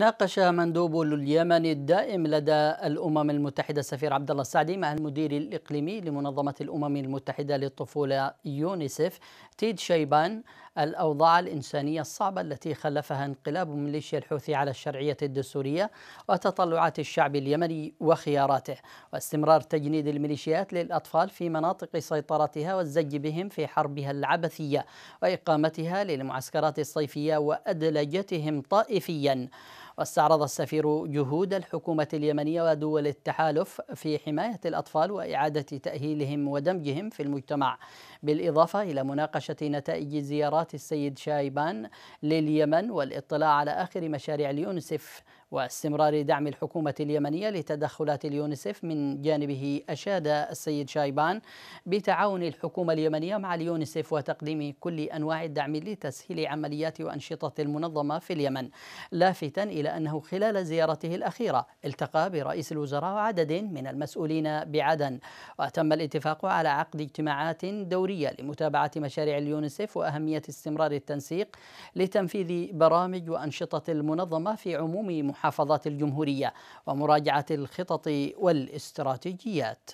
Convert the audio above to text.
ناقش مندوب اليمن الدائم لدى الأمم المتحدة السفير عبد الله السعدي مع المدير الإقليمي لمنظمة الأمم المتحدة للطفولة يونيسف تيد شيبان الأوضاع الإنسانية الصعبة التي خلفها انقلاب ميليشيا الحوثي على الشرعية الدستورية وتطلعات الشعب اليمني وخياراته واستمرار تجنيد الميليشيات للأطفال في مناطق سيطرتها والزج بهم في حربها العبثية وإقامتها للمعسكرات الصيفية وأدلجتهم طائفياً واستعرض السفير جهود الحكومة اليمنية ودول التحالف في حماية الأطفال وإعادة تأهيلهم ودمجهم في المجتمع بالإضافة إلى مناقشة نتائج زيارات السيد شايبان لليمن والاطلاع على آخر مشاريع اليونسف واستمرار دعم الحكومة اليمنية لتدخلات اليونسيف من جانبه أشاد السيد شايبان بتعاون الحكومة اليمنية مع اليونسيف وتقديم كل أنواع الدعم لتسهيل عمليات وأنشطة المنظمة في اليمن لافتا إلى أنه خلال زيارته الأخيرة التقى برئيس الوزراء وعدد من المسؤولين بعدن وتم الاتفاق على عقد اجتماعات دورية لمتابعة مشاريع اليونسيف وأهمية استمرار التنسيق لتنفيذ برامج وأنشطة المنظمة في عموم محافظة محافظات الجمهورية ومراجعة الخطط والاستراتيجيات